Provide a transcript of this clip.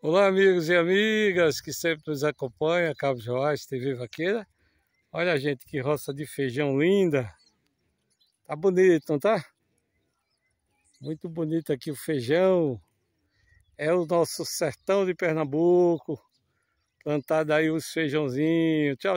Olá, amigos e amigas que sempre nos acompanham, Cabo Joás, TV Vaqueira. Olha, gente, que roça de feijão linda. Tá bonito, não tá? Muito bonito aqui o feijão. É o nosso sertão de Pernambuco. Plantado aí os feijãozinhos. Tchau.